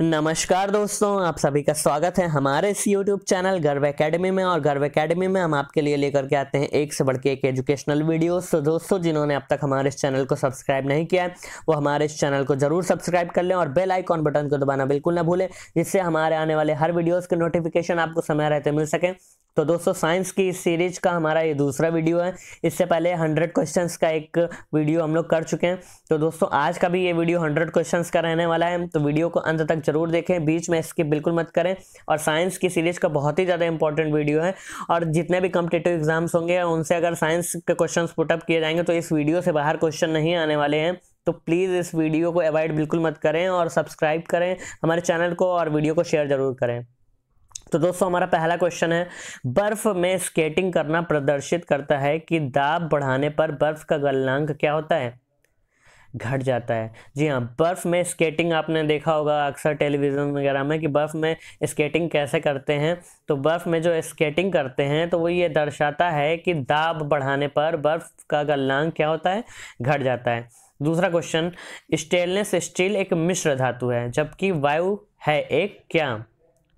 नमस्कार दोस्तों आप सभी का स्वागत है हमारे इस यूट्यूब चैनल गर्व एकेडमी में और गर्व एकेडमी में हम आपके लिए लेकर के आते हैं एक से बढ़ के एक एजुकेशनल वीडियोस तो दोस्तों जिन्होंने अब तक हमारे इस चैनल को सब्सक्राइब नहीं किया है वो हमारे इस चैनल को जरूर सब्सक्राइब कर लें और बेल आइकॉन बटन को दबाना बिल्कुल ना भूलें जिससे हमारे आने वाले हर वीडियोज़ के नोटिफिकेशन आपको समय रहते मिल सकें तो दोस्तों साइंस की इस सीरीज का हमारा ये दूसरा वीडियो है इससे पहले 100 क्वेश्चंस का एक वीडियो हम लोग कर चुके हैं तो दोस्तों आज का भी ये वीडियो 100 क्वेश्चंस का रहने वाला है तो वीडियो को अंत तक जरूर देखें बीच में इसकी बिल्कुल मत करें और साइंस की सीरीज का बहुत ही ज़्यादा इंपॉर्टेंट वीडियो है और जितने भी कम्पिटेटिव एग्जाम्स होंगे उनसे अगर साइंस के क्वेश्चन पुटअप किए जाएंगे तो इस वीडियो से बाहर क्वेश्चन नहीं आने वाले हैं तो प्लीज़ इस वीडियो को अवॉइड बिल्कुल मत करें और सब्सक्राइब करें हमारे चैनल को और वीडियो को शेयर ज़रूर करें तो दोस्तों हमारा पहला क्वेश्चन है बर्फ में स्केटिंग करना प्रदर्शित करता है कि दाब बढ़ाने पर बर्फ का गलनांक क्या होता है घट जाता है जी हाँ बर्फ़ में स्केटिंग आपने देखा होगा अक्सर टेलीविज़न वगैरह में कि बर्फ़ में स्केटिंग कैसे करते हैं तो बर्फ़ में जो स्केटिंग करते हैं तो वो ये दर्शाता है कि दाब बढ़ाने पर बर्फ़ का गलनांक क्या होता है घट जाता है दूसरा क्वेश्चन स्टेनलेस स्टील एक मिश्र धातु है जबकि वायु है एक क्या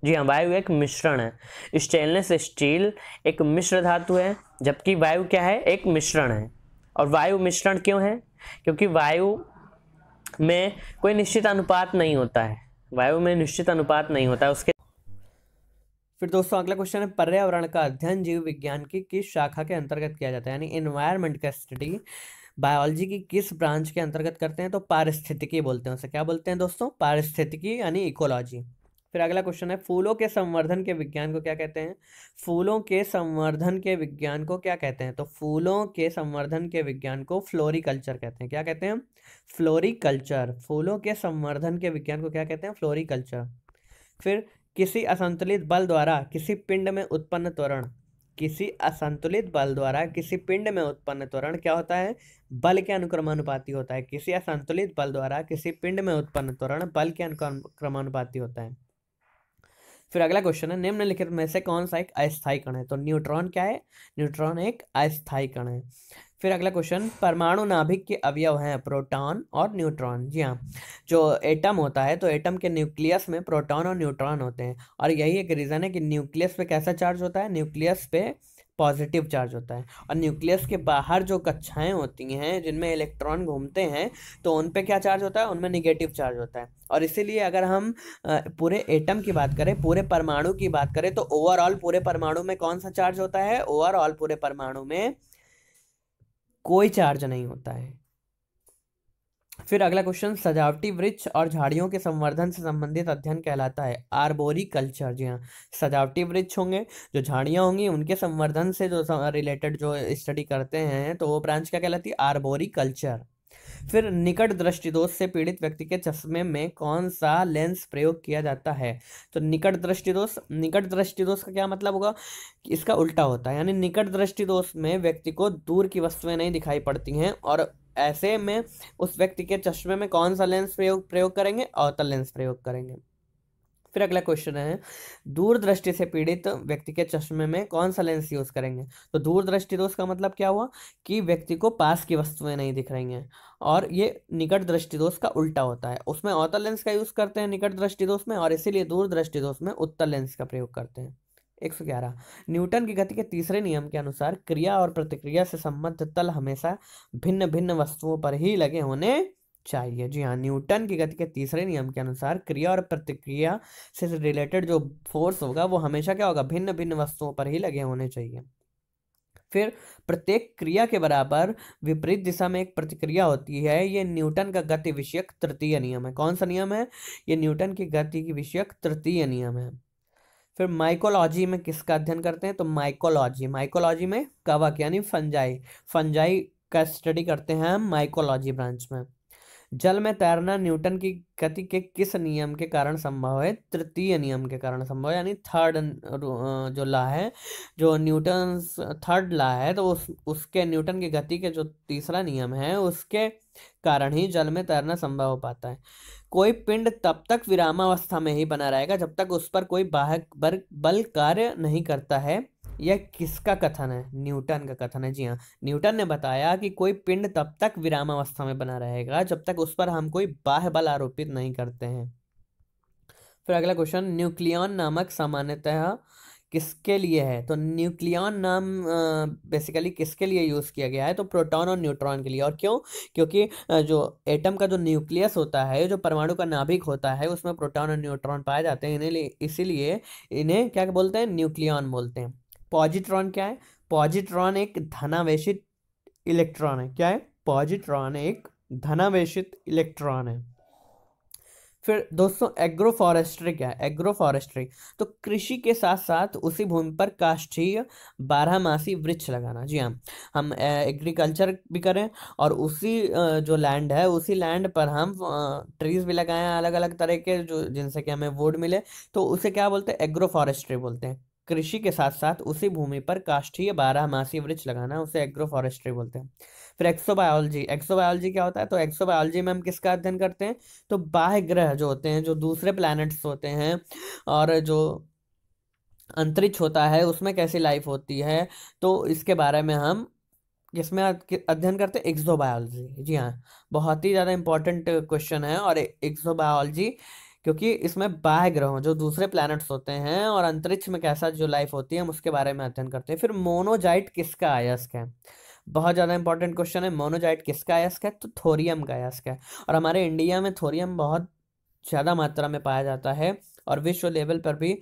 जी हाँ वायु एक मिश्रण है स्टेनलेस स्टील एक मिश्र धातु है जबकि वायु क्या है एक मिश्रण है और वायु मिश्रण क्यों है क्योंकि वायु में कोई निश्चित अनुपात नहीं होता है वायु में निश्चित अनुपात नहीं होता है उसके फिर दोस्तों अगला क्वेश्चन है पर्यावरण का अध्ययन जीव विज्ञान की किस शाखा के अंतर्गत किया जाता है यानी एनवायरमेंट का स्टडी बायोलॉजी की किस ब्रांच के अंतर्गत करते हैं तो पारिस्थितिकी बोलते हैं उसे क्या बोलते हैं दोस्तों पारिस्थितिकी यानी इकोलॉजी फिर अगला क्वेश्चन है फूलों के संवर्धन के विज्ञान को क्या कहते हैं फूलों के संवर्धन के विज्ञान को क्या कहते हैं तो फूलों के संवर्धन के विज्ञान को फ्लोरिकल्चर कहते हैं क्या कहते हैं फ्लोरिकल्चर फूलों के संवर्धन के विज्ञान को क्या कहते हैं फ्लोरिकल्चर फिर किसी असंतुलित बल द्वारा किसी पिंड में उत्पन्न त्वरण किसी असंतुलित बल द्वारा किसी पिंड में उत्पन्न त्वरण क्या होता है बल के अनुक्रमानुपाती होता है किसी असंतुलित बल द्वारा किसी पिंड में उत्पन्न त्वरण बल के अनुक्रमानुपाती होता है फिर अगला क्वेश्चन है निम्नलिखित में से कौन सा एक अस्थायी कण है तो न्यूट्रॉन क्या है न्यूट्रॉन एक अस्थायी कण है फिर अगला क्वेश्चन परमाणु नाभिक के अवयव हैं प्रोटॉन और न्यूट्रॉन जी हाँ जो एटम होता है तो एटम के न्यूक्लियस में प्रोटॉन और न्यूट्रॉन होते हैं और यही एक रीज़न है कि न्यूक्लियस पे कैसा चार्ज होता है न्यूक्लियस पे पॉजिटिव चार्ज होता है और न्यूक्लियस के बाहर जो कक्षाएं होती हैं जिनमें इलेक्ट्रॉन घूमते हैं तो उन पे क्या चार्ज होता है उनमें निगेटिव चार्ज होता है और इसीलिए अगर हम पूरे एटम की बात करें पूरे परमाणु की बात करें तो ओवरऑल पूरे परमाणु में कौन सा चार्ज होता है ओवरऑल पूरे परमाणु में कोई चार्ज नहीं होता है फिर अगला क्वेश्चन सजावटी वृक्ष और झाड़ियों के संवर्धन से संबंधित अध्ययन कहलाता है आर्बोरी कल्चर जी हाँ सजावटी वृक्ष होंगे जो झाड़ियाँ होंगी उनके संवर्धन से जो रिलेटेड जो स्टडी करते हैं तो वो ब्रांच क्या कहलाती है आर्बोरी कल्चर फिर निकट दृष्टि दोष से पीड़ित व्यक्ति के चश्मे में कौन सा लेंस प्रयोग किया जाता है तो निकट दृष्टि दोष निकट दृष्टि दोष का क्या मतलब होगा इसका उल्टा होता है यानी निकट दृष्टि दोष में व्यक्ति को दूर की वस्तुएं नहीं दिखाई पड़ती हैं और ऐसे में उस व्यक्ति के चश्मे में कौन सा लेंस प्रयोग प्रयोग करेंगे अवतल लेंस प्रयोग करेंगे फिर अगला क्वेश्चन है दूरदृष्टि से पीड़ित व्यक्ति के चश्मे में कौन सा लेंस यूज करेंगे तो दूरदृष्टि तो उसका मतलब क्या हुआ कि व्यक्ति को पास की वस्तुएं नहीं दिख रही हैं और ये निकट दृष्टि दोष तो का उल्टा होता है उसमें अवतल लेंस का यूज करते हैं निकट दृष्टि दोष तो में और इसीलिए दूरदृष्टि दोष तो में उत्तर लेंस का प्रयोग करते हैं 111 न्यूटन की गति के तीसरे नियम के अनुसार क्रिया और प्रतिक्रिया से संबद्ध तल हमेशा भिन्न भिन्न वस्तुओं पर ही लगे होने चाहिए जी हाँ न्यूटन की गति के तीसरे नियम के अनुसार क्रिया और प्रतिक्रिया से रिलेटेड जो फोर्स होगा वो हमेशा क्या होगा भिन्न भिन्न वस्तुओं पर ही लगे होने चाहिए फिर प्रत्येक क्रिया के बराबर विपरीत दिशा में एक प्रतिक्रिया होती है ये न्यूटन का गति विषयक तृतीय नियम है कौन सा नियम है ये न्यूटन की गति की विषयक तृतीय नियम है फिर माइकोलॉजी में किसका अध्ययन करते हैं तो माइकोलॉजी माइकोलॉजी में कवक यानी फंजाई फंजाई का स्टडी करते हैं हम माइकोलॉजी ब्रांच में जल में तैरना न्यूटन की गति के किस नियम के कारण संभव है तृतीय नियम के कारण संभव है यानी थर्ड जो ला है जो न्यूटन थर्ड ला है तो उस उसके न्यूटन की गति के जो तीसरा नियम है उसके कारण ही जल में तैरना संभव हो पाता है कोई पिंड तब तक विरामावस्था में ही बना रहेगा जब तक उस पर कोई बाहर बल कार्य नहीं करता है यह किसका कथन है न्यूटन का कथन है जी हाँ न्यूटन ने बताया कि कोई पिंड तब तक विरामावस्था में बना रहेगा जब तक उस पर हम कोई बाह्य बल आरोपित नहीं करते हैं फिर अगला क्वेश्चन न्यूक्लियन नामक सामान्यतः किसके लिए है तो न्यूक्लियन नाम बेसिकली किसके लिए यूज़ किया गया है तो प्रोटॉन और न्यूट्रॉन के लिए और क्यों क्योंकि जो एटम का जो न्यूक्लियस होता है जो परमाणु का नाभिक होता है उसमें प्रोटॉन और न्यूट्रॉन पाए जाते हैं इन्हें इसीलिए इन्हें क्या बोलते हैं न्यूक्लियन बोलते हैं पॉजिट्रॉन क्या है पॉजिट्रॉन एक धनावेशित इलेक्ट्रॉन है क्या है पॉजिट्रॉन एक धनावेशित इलेक्ट्रॉन है फिर दोस्तों एग्रो फॉरेस्ट्री क्या है एग्रो फॉरेस्ट्री तो कृषि के साथ साथ उसी भूमि पर काष्ठीय बारहमासी वृक्ष लगाना जी हाँ हम एग्रीकल्चर भी करें और उसी जो लैंड है उसी लैंड पर हम ट्रीज भी लगाएं अलग अलग तरह के जो जिनसे कि हमें वुड मिले तो उसे क्या बोलते हैं एग्रो फॉरेस्ट्री बोलते हैं कृषि के साथ साथ उसी भूमि पर काष्ठीय बारहमासी वृक्ष लगाना उसे एग्रो फॉरेस्ट्री बोलते हैं फिर एक्सोबायोलॉजी एक्सोबायोलॉजी क्या होता है तो एक्सोबायोलॉजी में हम किसका अध्ययन करते हैं तो बाह्य ग्रह जो होते हैं जो दूसरे प्लैनेट्स होते हैं और जो अंतरिक्ष होता है उसमें कैसी लाइफ होती है तो इसके बारे में हम इसमें अध्ययन करते हैं एक्सोबायोलॉजी जी हाँ बहुत ही ज़्यादा इंपॉर्टेंट क्वेश्चन है और एक्सोबायोलॉजी क्योंकि इसमें बाह्य ग्रहों जो दूसरे प्लैनेट्स होते हैं और अंतरिक्ष में कैसा जो लाइफ होती है हम उसके बारे में अध्ययन करते हैं फिर मोनोजाइट किसका आयस्क है बहुत ज़्यादा इंपॉर्टेंट क्वेश्चन है मोनोजाइट किसका आयस्क है तो थोरियम का आयस्क है और हमारे इंडिया में थोरियम बहुत ज़्यादा मात्रा में पाया जाता है और विश्व लेवल पर भी आ,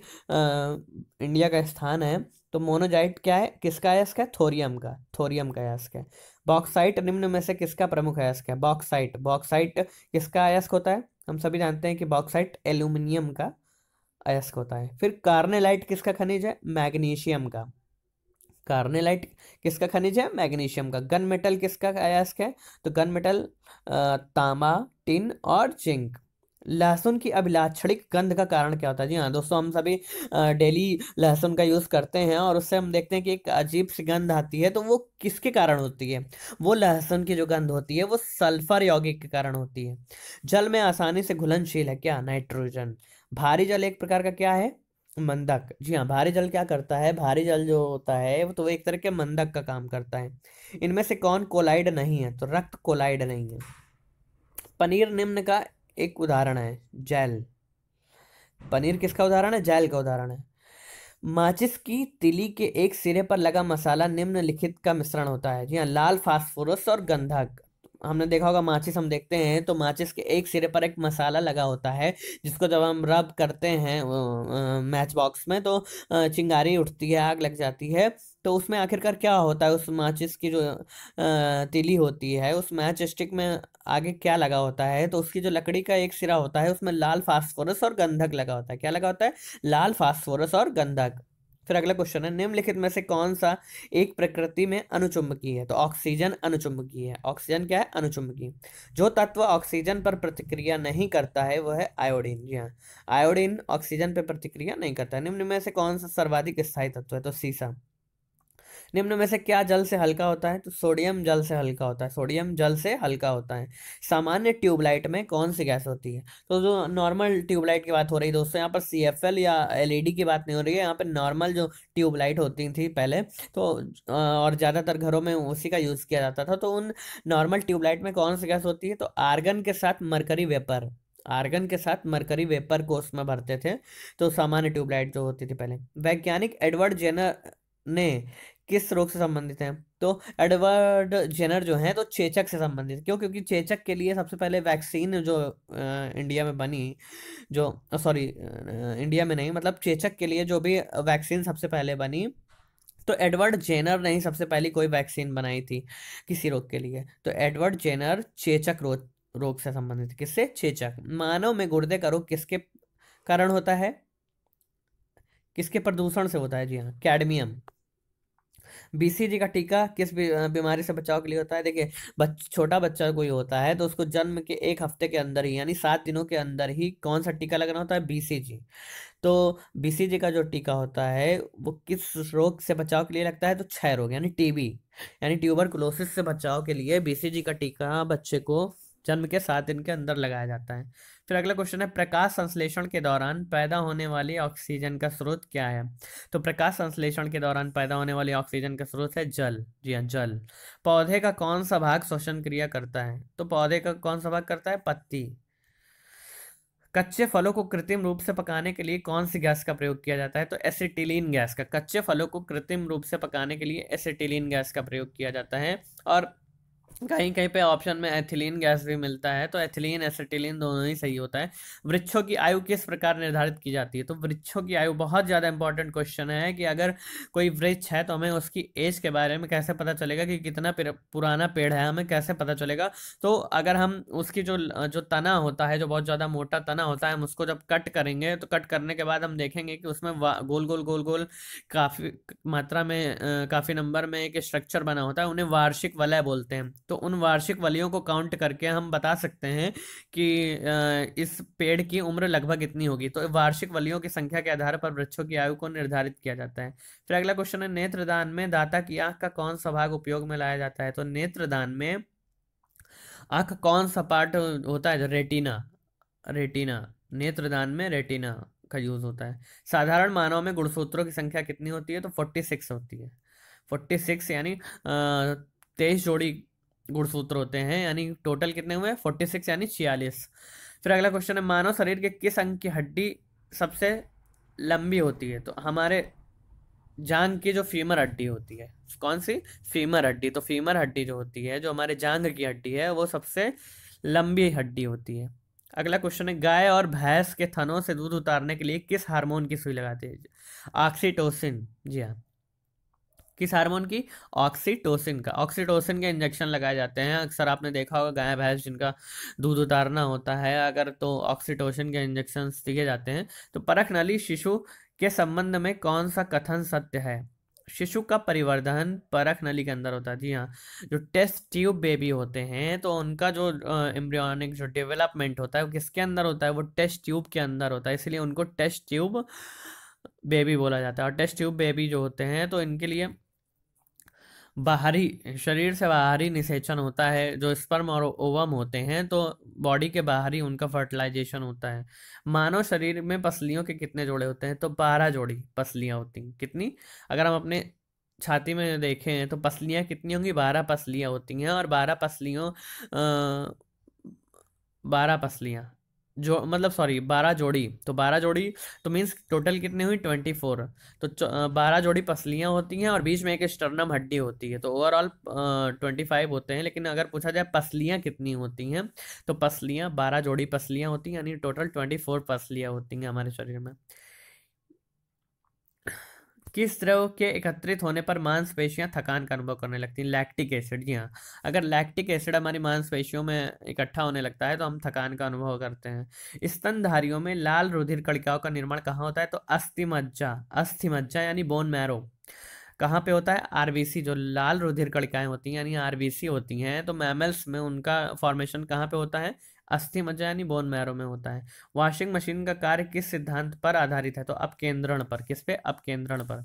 इंडिया का स्थान है तो मोनोजाइट क्या है किसका अयस्क है थोरियम का थोरियम का अयस्क है बॉक्साइट निम्न में से किसका प्रमुख अयस्क है बॉक्साइट बॉक्साइट किसका अयस्क होता है हम सभी जानते हैं कि बॉक्साइट एल्यूमिनियम का अयस्क होता है फिर कार्नेलाइट किसका खनिज है मैग्नीशियम का कार्नेलाइट किसका खनिज है मैग्नीशियम का गन मेटल किसका अयस्क है तो गन मेटल तांबा टिन और जिंक लहसुन की अभिलाक्षणिक गंध का कारण क्या होता है जी हाँ दोस्तों हम सभी डेली लहसुन का यूज़ करते हैं और उससे हम देखते हैं कि एक अजीब सी गंध आती है तो वो किसके कारण होती है वो लहसुन की जो गंध होती है वो सल्फर यौगिक के कारण होती है जल में आसानी से घुलनशील है क्या नाइट्रोजन भारी जल एक प्रकार का क्या है मंदक जी हाँ भारी जल क्या करता है भारी जल जो होता है वो तो वो एक तरह के मंदक का काम करता है इनमें से कौन कोलाइड नहीं है तो रक्त कोलाइड नहीं है पनीर निम्न का एक उदाहरण है जैल पनीर किसका उदाहरण है जैल का उदाहरण है माचिस की तिली के एक सिरे पर लगा मसाला निम्नलिखित का मिश्रण होता है जी हाँ लाल फास्फोरस और गंधक हमने देखा होगा माचिस हम देखते हैं तो माचिस के एक सिरे पर एक मसाला लगा होता है जिसको जब हम रब करते हैं मैच बॉक्स में तो चिंगारी उठती है आग लग जाती है तो उसमें आखिरकार क्या होता है उस माचिस की जो तिली होती है उस मैच स्टिक में आगे क्या लगा होता है तो उसकी जो लकड़ी का एक सिरा होता है उसमें लाल फास्फोरस और गंधक लगा होता है क्या लगा होता है लाल फास्फोरस और गंधक फिर अगला क्वेश्चन है निम्नलिखित में से कौन सा एक प्रकृति में अनुचुंबकीय है तो ऑक्सीजन अनुचुंबकीय है ऑक्सीजन क्या है अनुचुंबकीय जो तत्व ऑक्सीजन पर प्रतिक्रिया नहीं करता है वह है आयोडीन जी हाँ आयोडीन ऑक्सीजन पर प्रतिक्रिया नहीं करता है निम्न में से कौन सा सर्वाधिक स्थायी तत्व है तो सीसा निम्न में से क्या जल से हल्का होता है तो सोडियम जल से हल्का होता है सोडियम जल से हल्का होता है सामान्य ट्यूबलाइट में कौन सी गैस होती है तो जो नॉर्मल ट्यूबलाइट की बात हो रही है दोस्तों यहाँ पर सी एफ एल या एल ई डी की बात नहीं हो रही है यहाँ पर नॉर्मल जो ट्यूबलाइट होती थी पहले तो और ज़्यादातर घरों में उसी का यूज़ किया जाता था तो उन नॉर्मल ट्यूबलाइट में कौन सी गैस होती है तो आर्गन के साथ मरकरी वेपर आर्गन के साथ मरकरी वेपर को उसमें भरते थे तो सामान्य ट्यूबलाइट जो होती थी पहले वैज्ञानिक एडवर्ड जेनर ने किस रोग से संबंधित हैं तो एडवर्ड जेनर जो हैं तो चेचक से संबंधित क्यों क्योंकि चेचक के लिए सबसे पहले वैक्सीन जो इंडिया में बनी जो सॉरी इंडिया में नहीं मतलब चेचक के लिए जो भी वैक्सीन सबसे पहले बनी तो एडवर्ड जेनर ने ही सबसे पहले कोई वैक्सीन बनाई थी किसी रोग के लिए तो एडवर्ड जेनर चेचक रोग रोग से संबंधित किससे चेचक मानव में गुर्दे का रोग किसके कारण होता है किसके प्रदूषण से होता है जी हाँ कैडमियम बीसीजी का टीका किस बीमारी से बचाव के लिए होता है देखिए बच, छोटा बच्चा कोई होता है तो उसको जन्म के एक हफ्ते के अंदर ही यानी सात दिनों के अंदर ही कौन सा टीका लगाना होता है बीसीजी तो बीसीजी का जो टीका होता है वो किस रोग से बचाव के लिए लगता है तो क्षय रोग यानी टीबी यानी ट्यूबर से बचाव के लिए बीसीजी का टीका बच्चे को जन्म के सात दिन के अंदर लगाया जाता है फिर अगला क्वेश्चन है प्रकाश संश्लेषण के दौरान पैदा होने वाले ऑक्सीजन का स्रोत क्या है तो प्रकाश संश्लेषण के दौरान पैदा होने वाले ऑक्सीजन का स्रोत है जल जी हाँ जल पौधे का कौन सा भाग श्वसन क्रिया करता है तो पौधे का कौन सा भाग करता है पत्ती कच्चे फलों को कृत्रिम रूप से पकाने के लिए कौन सी गैस का प्रयोग किया जाता है तो एसिटिलीन गैस का कच्चे फलों को कृत्रिम रूप से पकाने के लिए एसिटिलीन गैस का प्रयोग किया जाता है और कहीं कहीं पे ऑप्शन में एथिलीन गैस भी मिलता है तो एथिलीन एसिटिलीन दोनों ही सही होता है वृक्षों की आयु किस प्रकार निर्धारित की जाती है तो वृक्षों की आयु बहुत ज़्यादा इंपॉर्टेंट क्वेश्चन है कि अगर कोई वृक्ष है तो हमें उसकी एज के बारे में कैसे पता चलेगा कि कितना पुराना पेड़ है हमें कैसे पता चलेगा तो अगर हम उसकी जो जो तना होता है जो बहुत ज़्यादा मोटा तना होता है हम उसको जब कट करेंगे तो कट करने के बाद हम देखेंगे कि उसमें गोल गोल गोल गोल काफ़ी मात्रा में काफ़ी नंबर में एक स्ट्रक्चर बना होता है उन्हें वार्षिक वलय बोलते हैं तो उन वार्षिक वलियों को काउंट करके हम बता सकते हैं कि इस पेड़ की उम्र लगभग इतनी होगी तो वार्षिक वलियों की संख्या के आधार पर वृक्षों की आयु को निर्धारित किया जाता है फिर अगला क्वेश्चन है नेत्रदान में दाता की आंख का कौन सा भाग उपयोग में लाया जाता है तो नेत्रदान में आंख कौन सा पार्ट होता है रेटिना रेटिना नेत्रदान में रेटिना का यूज होता है साधारण मानव में गुणसूत्रों की संख्या कितनी होती है तो फोर्टी सिक्स होती है फोर्टी सिक्स यानी तेईस जोड़ी गुणसूत्र होते हैं यानी टोटल कितने हुए फोर्टी सिक्स यानी छियालीस फिर अगला क्वेश्चन है मानव शरीर के किस अंग की हड्डी सबसे लंबी होती है तो हमारे जांग की जो फीमर हड्डी होती है कौन सी फीमर हड्डी तो फीमर हड्डी जो होती है जो हमारे जांग की हड्डी है वो सबसे लंबी हड्डी होती है अगला क्वेश्चन है गाय और भैंस के थनों से दूध उतारने के लिए किस हार्मोन की सुई लगाती है ऑक्सीटोसिन जी हाँ किस हार्मोन की ऑक्सीटोसिन का ऑक्सीटोसिन के इंजेक्शन लगाए जाते हैं अक्सर आपने देखा होगा गाय भैंस जिनका दूध उतारना होता है अगर तो ऑक्सीटोसिन के इंजेक्शन दिए जाते हैं तो परख नली शिशु के संबंध में कौन सा कथन सत्य है शिशु का परिवर्धन परख नली के अंदर होता है जी हाँ जो टेस्ट ट्यूब बेबी होते हैं तो उनका जो एम्ब्रियोनिक जो डेवलपमेंट होता है वो किसके अंदर होता है वो टेस्ट ट्यूब के अंदर होता है इसलिए उनको टेस्ट ट्यूब बेबी बोला जाता है और टेस्ट ट्यूब बेबी जो होते हैं तो इनके लिए बाहरी शरीर से बाहरी निषेचन होता है जो स्पर्म और ओवम होते हैं तो बॉडी के बाहरी उनका फर्टिलाइजेशन होता है मानव शरीर में पसलियों के कितने जोड़े होते हैं तो बारह जोड़ी पसलियाँ होती हैं कितनी अगर हम अपने छाती में देखें तो पसलियाँ कितनी होंगी बारह पसलियाँ होती हैं और बारह पसलियों बारह पसलियाँ जो मतलब सॉरी बारह जोड़ी तो बारह जोड़ी तो मीन्स टोटल कितनी हुई ट्वेंटी फोर तो बारह जोड़ी पसलियाँ होती हैं और बीच में एक स्टर्नम हड्डी होती है तो ओवरऑल ट्वेंटी फाइव होते हैं लेकिन अगर पूछा जाए पसलियाँ कितनी होती हैं तो पसलियाँ बारह जोड़ी पसलियाँ होती हैं यानी टोटल ट्वेंटी फोर पसलियाँ होती हैं हमारे शरीर में किस द्रव के एकत्रित होने पर मांसपेशियां थकान का अनुभव करने लगती हैं लैक्टिक एसिड जी हाँ अगर लैक्टिक एसिड हमारी मांसपेशियों में इकट्ठा होने लगता है तो हम थकान का अनुभव करते हैं स्तनधारियों में लाल रुधिर कड़िकाओं का निर्माण कहाँ होता है तो अस्थिमज्जा अस्थिमज्जा यानी बोन मैरो कहाँ पे होता है आरबीसी जो लाल रुधिर कड़िकाएँ होती हैं यानी आरबीसी होती हैं तो मैमल्स में उनका फॉर्मेशन कहाँ पे होता है अस्थि मज्जा यानी बोन मैरो में होता है वॉशिंग मशीन का कार्य किस सिद्धांत पर आधारित है तो अपकेंद्रण पर किस पे अपकेंद्रण पर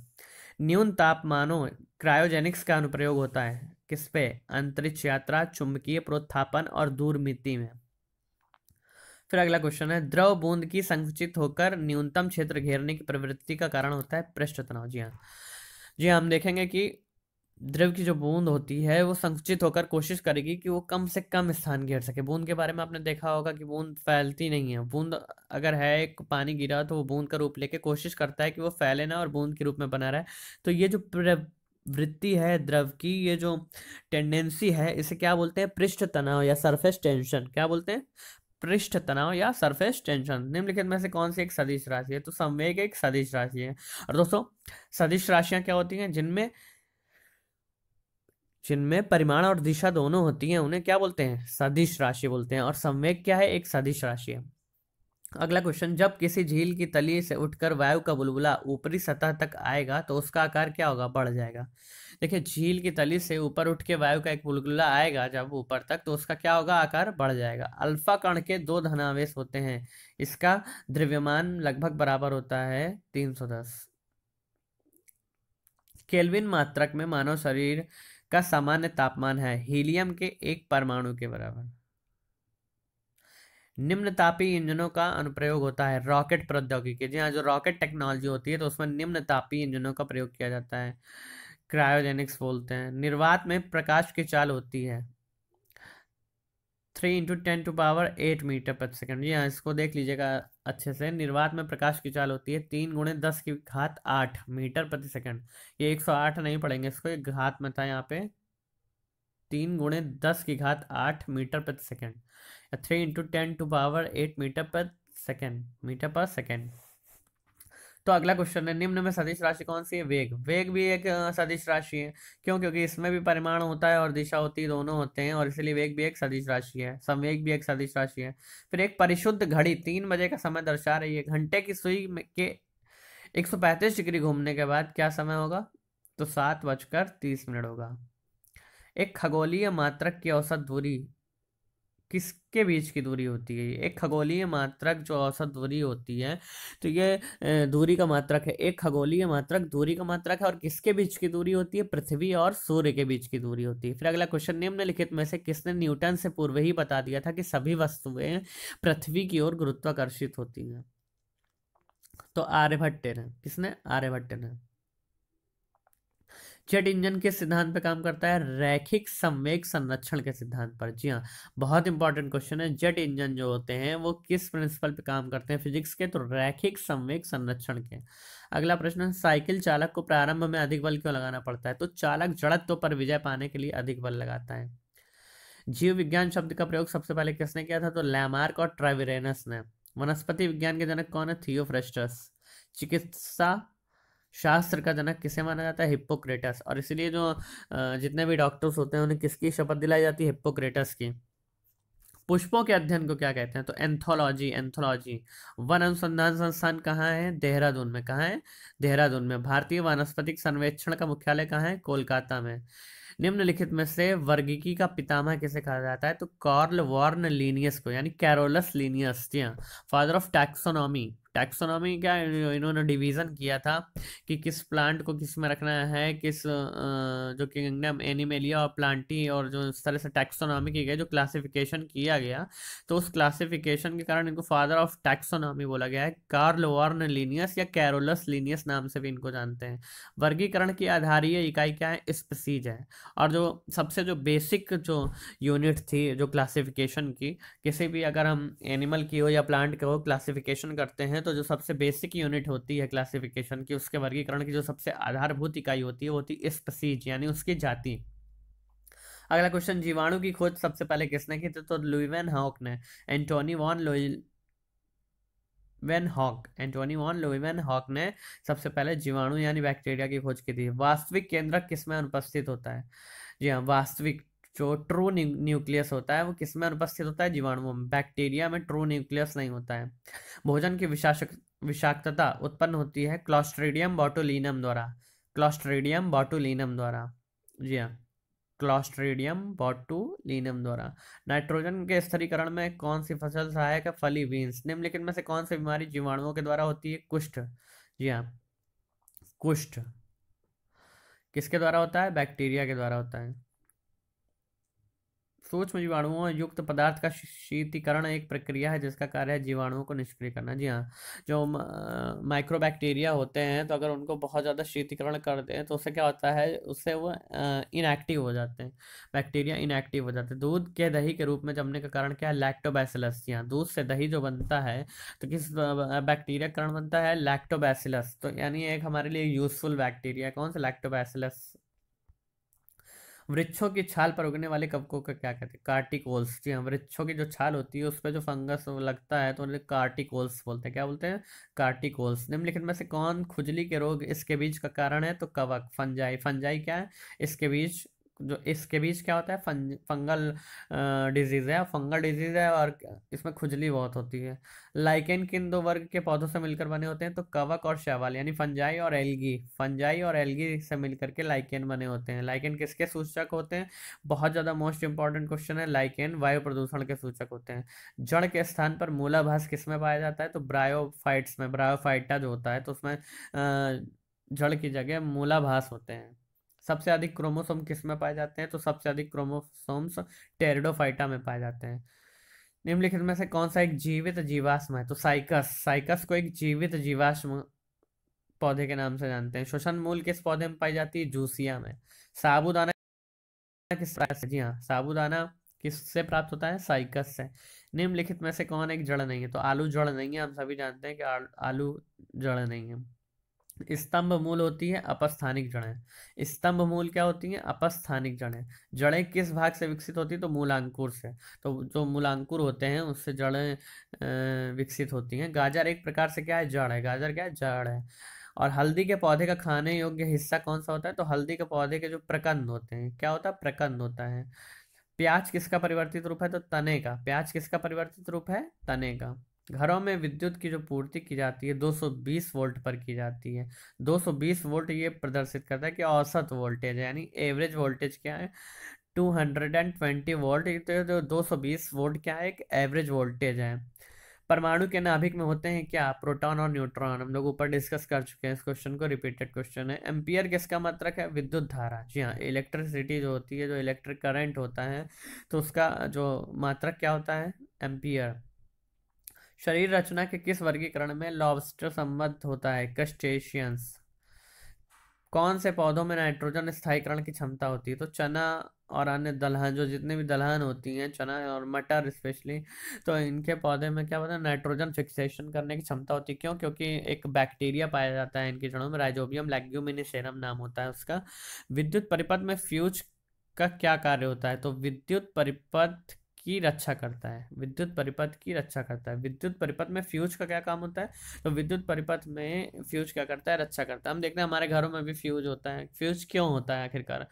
न्यून तापमानों क्रायोजेनिक्स का अनुप्रयोग होता है किस पे अंतरिक्ष यात्रा चुंबकीय प्रोत्थापन और दूर मिति में फिर अगला क्वेश्चन है द्रव बूंद की संकुचित होकर न्यूनतम क्षेत्र घेरने की प्रवृत्ति का कारण होता है पृष्ठ तनाव जी हाँ जी हाँ, हम देखेंगे कि द्रव की जो बूंद होती है वो संकुचित होकर कोशिश करेगी कि वो कम से कम स्थान घेर सके बूंद के बारे में आपने देखा होगा कि बूंद फैलती नहीं है बूंद अगर है एक पानी गिरा तो वो बूंद का रूप लेके कोशिश करता है कि वो फैले ना और बूंद के रूप में बना रहे तो ये जो वृत्ति है द्रव की ये जो टेंडेंसी है इसे क्या बोलते हैं पृष्ठ तनाव या सरफेस टेंशन क्या बोलते हैं पृष्ठ तनाव या सरफेस टेंशन निम्नलिखित में से कौन सी एक सदिश राशि है तो संवेग एक सदिश राशि है और दोस्तों सदिश राशियां क्या होती हैं जिनमें जिनमें परिमाण और दिशा दोनों होती हैं उन्हें क्या बोलते हैं सदिश राशि बोलते हैं और संवेग क्या है एक सदिश राशि है अगला क्वेश्चन जब किसी झील की तली से उठकर वायु का बुलबुला ऊपरी सतह तक आएगा तो उसका आकार क्या होगा बढ़ जाएगा देखिए झील की तली से ऊपर उठ के वायु का एक बुलबुला आएगा जब ऊपर तक तो उसका क्या होगा आकार बढ़ जाएगा अल्फा कण के दो धनावेश होते हैं इसका द्रव्यमान लगभग बराबर होता है तीन सौ दस केल्विन मात्रक में मानव शरीर का सामान्य तापमान है हीलियम के एक परमाणु के बराबर निम्न तापी इंजनों का अनुप्रयोग होता है रॉकेट प्रौद्योगिकी जी हाँ जो रॉकेट टेक्नोलॉजी होती है तो उसमें निम्न तापी इंजनों का प्रयोग किया जाता है क्रायोजेनिक्स बोलते हैं निर्वात में प्रकाश की चाल होती है three into ten to power eight meter प्रति सेकंड जी हाँ इसको देख लीजिएगा अच्छे से निर्वात में प्रकाश की चाल होती है तीन गुणे दस की घात आठ मीटर प्रति सेकंड ये एक सौ आठ नहीं पड़ेंगे इसको एक घात में था यहाँ पे तीन गुणे दस की घात आठ मीटर प्रति second three into ten to power eight meter per second meter per second तो अगला क्वेश्चन है निम्न में सदिश राशि कौन सी है वेग वेग भी एक सदिश राशि है क्यों क्योंकि इसमें भी परिमाण होता है और दिशा होती दोनों होते हैं और इसलिए वेग भी एक सदिश राशि है संवेग भी एक सदिश राशि है फिर एक परिशुद्ध घड़ी तीन बजे का समय दर्शा रही है घंटे की सुई के एक डिग्री घूमने के बाद क्या समय होगा तो सात बजकर तीस मिनट होगा एक खगोलीय मात्रक की औसत दूरी किसके बीच की दूरी होती है एक खगोलीय मात्रक जो औसत दूरी होती है तो ये दूरी का मात्रक है एक खगोलीय मात्रक दूरी का मात्रक है और किसके बीच की दूरी होती है पृथ्वी और सूर्य के बीच की दूरी होती है फिर अगला क्वेश्चन निम्नलिखित में से किसने न्यूटन से पूर्व ही बता दिया था कि सभी वस्तुएं पृथ्वी की ओर गुरुत्वाकर्षित होती हैं तो आर्यभट्ट ने किसने आर्यभट्ट ने जेट इंजन के सिद्धांत पर काम करता है रैखिक संवेग संरक्षण के सिद्धांत पर जी हाँ बहुत इंपॉर्टेंट क्वेश्चन है जेट इंजन जो होते हैं वो किस प्रिंसिपल पर काम करते हैं फिजिक्स के तो रैखिक संवेग संरक्षण के अगला प्रश्न साइकिल चालक को प्रारंभ में अधिक बल क्यों लगाना पड़ता है तो चालक जड़त्व पर विजय पाने के लिए अधिक बल लगाता है जीव विज्ञान शब्द का प्रयोग सबसे पहले किसने किया था तो लैमार्क और ट्रेविरेनस ने वनस्पति विज्ञान के जनक कौन है थियोफ्रेस्टस चिकित्सा शास्त्र का जनक किसे माना जाता है हिप्पोक्रेटस और इसलिए जो जितने भी डॉक्टर्स होते हैं उन्हें किसकी शपथ दिलाई जाती है हिप्पोक्रेटस की पुष्पों के अध्ययन को क्या कहते हैं तो एंथोलॉजी एंथोलॉजी वन अनुसंधान संस्थान कहाँ है देहरादून में कहाँ है देहरादून में भारतीय वनस्पतिक सर्वेक्षण का मुख्यालय कहाँ है कोलकाता में निम्नलिखित में से वर्गीकी का पितामह किसे कहा जाता है तो कार्ल वॉर्न लीनियस को यानी कैरोलस लीनियस हाँ। फादर ऑफ टैक्सोनॉमी टैक्सोनॉमी क्या इन्होंने डिवीजन किया था कि किस प्लांट को किस में रखना है किस जो किंगडम एनिमेलिया और प्लांटी और जो इस तरह से टैक्सोनॉमी की गई जो क्लासिफिकेशन किया गया तो उस क्लासिफिकेशन के कारण इनको फादर ऑफ टैक्सोनॉमी बोला गया है कार्ल वार्न लीनियस या कैरोलस लीनियस नाम से भी इनको जानते हैं वर्गीकरण की आधारीय इकाई क्या है स्पसीज है और जो सबसे जो बेसिक जो यूनिट थी जो क्लासिफिकेशन की किसी भी अगर हम एनिमल की हो या प्लांट की हो क्लासिफिकेशन करते हैं करें तो जो सबसे बेसिक यूनिट होती है क्लासिफिकेशन की उसके वर्गीकरण की जो सबसे आधारभूत इकाई होती है वो होती है स्पसीज यानी उसकी जाति अगला क्वेश्चन जीवाणु की खोज सबसे पहले किसने की थी तो लुईवेन हॉक ने Antonie van Leeuwenhoek Antonie van Leeuwenhoek ने सबसे पहले जीवाणु यानी बैक्टीरिया की खोज की थी वास्तविक केंद्र किसमें अनुपस्थित होता है जी हाँ वास्तविक जो ट्रू न्यूक्लियस होता है वो किसमें उपस्थित होता है जीवाणुओं में बैक्टीरिया में ट्रू न्यूक्लियस नहीं होता है भोजन की विषाशक विषाक्तता उत्पन्न होती है क्लॉस्ट्रेडियम बॉटोलिनम द्वारा क्लॉस्ट्रेडियम बॉटोलिनम द्वारा जी हाँ क्लॉस्ट्रेडियम बॉटोलिनम द्वारा नाइट्रोजन के स्थिरीकरण में कौन सी फसल सहायक है फली बीन्स निम्नलिखित में से कौन सी बीमारी जीवाणुओं के द्वारा होती है कुष्ठ जी हाँ कुष्ठ किसके द्वारा होता है बैक्टीरिया के द्वारा होता है सूक्ष्म जीवाणुओं युक्त पदार्थ का शीतीकरण एक प्रक्रिया है जिसका कार्य है जीवाणुओं को निष्क्रिय करना जी हाँ जो माइक्रोबैक्टीरिया होते हैं तो अगर उनको बहुत ज़्यादा शीतीकरण कर हैं तो उससे क्या होता है उससे वो इनएक्टिव हो जाते हैं बैक्टीरिया इनएक्टिव हो जाते हैं दूध के दही के रूप में जमने का कारण क्या है लैक्टोबैसिलस जी हाँ दूध से दही जो बनता है तो किस बैक्टीरिया कारण बनता है लैक्टोबैसिलस तो यानी एक हमारे लिए यूजफुल बैक्टीरिया कौन सा लैक्टोबैसिलस वृक्षों की छाल पर उगने वाले कवकों का क्या कहते हैं कार्टिकोल्स जी हाँ वृक्षों की जो छाल होती है उस पर जो फंगस लगता है तो उन्हें कार्टिकोल्स बोलते हैं क्या बोलते हैं कार्टिकोल्स निम्नलिखित में से कौन खुजली के रोग इसके बीज का कारण है तो कवक फंजाई फंजाई क्या है इसके बीज जो इसके बीच क्या होता है फंज फंगल डिजीज़ है फंगल डिजीज़ है और इसमें खुजली बहुत होती है लाइकेन किन दो वर्ग के पौधों से मिलकर बने होते हैं तो कवक और शैवाल यानी फंजाई और एल्गी फंजाई और एल्गी से मिलकर के लाइकेन बने होते हैं लाइकेन किसके सूचक होते हैं बहुत ज़्यादा मोस्ट इंपॉर्टेंट क्वेश्चन है लाइकेन वायु प्रदूषण के सूचक होते हैं जड़ के स्थान पर मूलाभास किस में पाया जाता है तो ब्रायोफाइट्स में ब्रायोफाइटा जो होता है तो उसमें जड़ की जगह मूलाभास होते हैं सबसे अधिक क्रोमोसोम किस में पाए जाते हैं तो सबसे अधिक क्रोमोसोम्स टेरिडोफाइटा में पाए जाते हैं निम्नलिखित में से कौन सा एक जीवित जीवाश्म है तो साइकस साइकस को एक जीवित जीवाश्म पौधे के नाम से जानते हैं शोषण मूल किस पौधे में पाई जाती है जूसिया में साबुदाना किस जी हाँ साबुदाना किससे प्राप्त होता है साइकस से निम्नलिखित में से कौन एक जड़ नहीं है तो आलू जड़ नहीं है हम सभी जानते हैं कि आलू जड़ नहीं है स्तंभ मूल होती है अपस्थानिक जड़ें स्तंभ मूल क्या होती है अपस्थानिक जड़ें जड़ें किस भाग से विकसित होती है तो मूलांकुर से तो जो मूलांकुर होते हैं उससे जड़ें विकसित होती हैं गाजर एक प्रकार से क्या है जड़ है गाजर क्या है जड़ है और हल्दी के पौधे का खाने योग्य हिस्सा कौन सा होता है तो हल्दी के पौधे के जो प्रकंद होते हैं क्या होता है प्रकंद होता है प्याज किसका परिवर्तित रूप है तो तने का प्याज किसका परिवर्तित रूप है तने का घरों में विद्युत की जो पूर्ति की जाती है 220 वोल्ट पर की जाती है 220 वोल्ट ये प्रदर्शित करता है कि औसत वोल्टेज है यानी एवरेज वोल्टेज क्या है 220 वोल्ट तो 220 वोल्ट क्या है एक एवरेज वोल्टेज है परमाणु के नाभिक में होते हैं क्या प्रोटॉन और न्यूट्रॉन हम लोग ऊपर डिस्कस कर चुके हैं इस क्वेश्चन को रिपीटेड क्वेश्चन है एम्पियर किसका मात्रक मतलब है विद्युत धारा जी हाँ इलेक्ट्रिसिटी जो होती है जो इलेक्ट्रिक करंट होता है तो उसका जो मात्रक क्या होता है एम्पियर शरीर रचना के किस वर्गीकरण में लॉबस्टर संबद्ध होता है क्रस्टेशियंस कौन से पौधों में नाइट्रोजन स्थायीकरण की क्षमता होती है तो चना और अन्य दलहन जो जितने भी दलहन होती हैं चना और मटर स्पेशली तो इनके पौधे में क्या होता है नाइट्रोजन फिक्सेशन करने की क्षमता होती है क्यों क्योंकि एक बैक्टीरिया पाया जाता है इनके जड़ों में राइजोबियम लैग्यूमिनिसेरम नाम होता है उसका विद्युत परिपथ में फ्यूज का क्या कार्य होता है तो विद्युत परिपथ की रक्षा करता है विद्युत परिपथ की रक्षा करता है विद्युत परिपथ में फ्यूज का क्या काम होता है तो विद्युत परिपथ में फ्यूज क्या करता है रक्षा करता है हम देखते हैं हमारे घरों में भी फ्यूज होता है फ्यूज क्यों होता है आखिरकार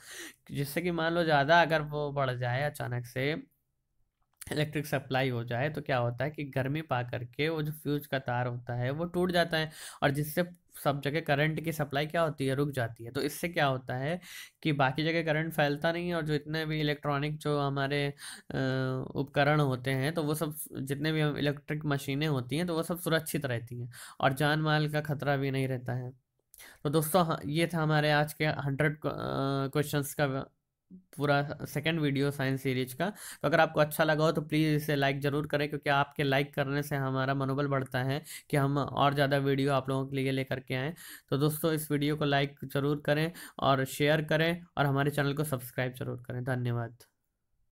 जिससे कि मान लो ज़्यादा अगर वो बढ़ जाए अचानक से इलेक्ट्रिक सप्लाई हो जाए तो क्या होता है कि गर्मी पा करके वो जो फ्यूज का तार होता है वो टूट जाता है और जिससे सब जगह करंट की सप्लाई क्या होती है रुक जाती है तो इससे क्या होता है कि बाकी जगह करंट फैलता नहीं है और जो इतने भी इलेक्ट्रॉनिक जो हमारे उपकरण होते हैं तो वो सब जितने भी इलेक्ट्रिक मशीनें होती हैं तो वो सब सुरक्षित रहती हैं और जान माल का खतरा भी नहीं रहता है तो दोस्तों ये था हमारे आज के हंड्रेड क्वेश्चंस का पूरा सेकंड वीडियो साइंस सीरीज का तो अगर आपको अच्छा लगा हो तो प्लीज़ इसे लाइक ज़रूर करें क्योंकि आपके लाइक करने से हमारा मनोबल बढ़ता है कि हम और ज़्यादा वीडियो आप लोगों के लिए लेकर के आएँ तो दोस्तों इस वीडियो को लाइक ज़रूर करें और शेयर करें और हमारे चैनल को सब्सक्राइब ज़रूर करें धन्यवाद